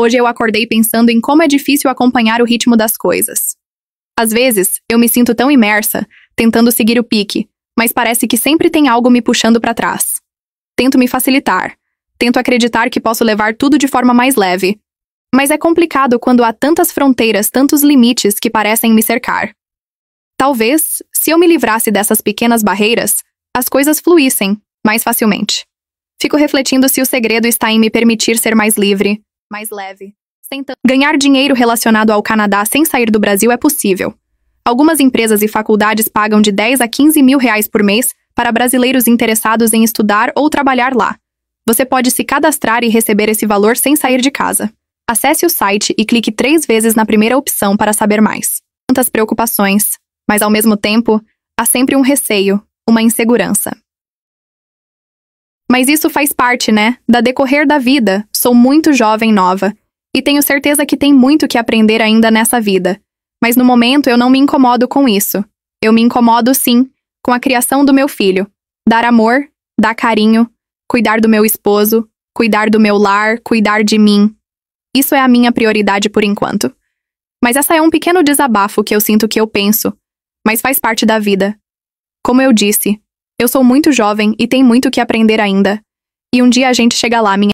Hoje eu acordei pensando em como é difícil acompanhar o ritmo das coisas. Às vezes, eu me sinto tão imersa, tentando seguir o pique, mas parece que sempre tem algo me puxando para trás. Tento me facilitar, tento acreditar que posso levar tudo de forma mais leve. Mas é complicado quando há tantas fronteiras, tantos limites que parecem me cercar. Talvez, se eu me livrasse dessas pequenas barreiras, as coisas fluíssem mais facilmente. Fico refletindo se o segredo está em me permitir ser mais livre, mais leve. Ganhar dinheiro relacionado ao Canadá sem sair do Brasil é possível. Algumas empresas e faculdades pagam de 10 a 15 mil reais por mês para brasileiros interessados em estudar ou trabalhar lá. Você pode se cadastrar e receber esse valor sem sair de casa. Acesse o site e clique três vezes na primeira opção para saber mais. Tantas preocupações, mas ao mesmo tempo, há sempre um receio, uma insegurança. Mas isso faz parte, né, da decorrer da vida. Sou muito jovem nova e tenho certeza que tem muito que aprender ainda nessa vida. Mas no momento eu não me incomodo com isso. Eu me incomodo sim com a criação do meu filho. Dar amor, dar carinho, cuidar do meu esposo, cuidar do meu lar, cuidar de mim. Isso é a minha prioridade por enquanto. Mas essa é um pequeno desabafo que eu sinto que eu penso, mas faz parte da vida. Como eu disse, eu sou muito jovem e tem muito que aprender ainda. E um dia a gente chega lá, minha.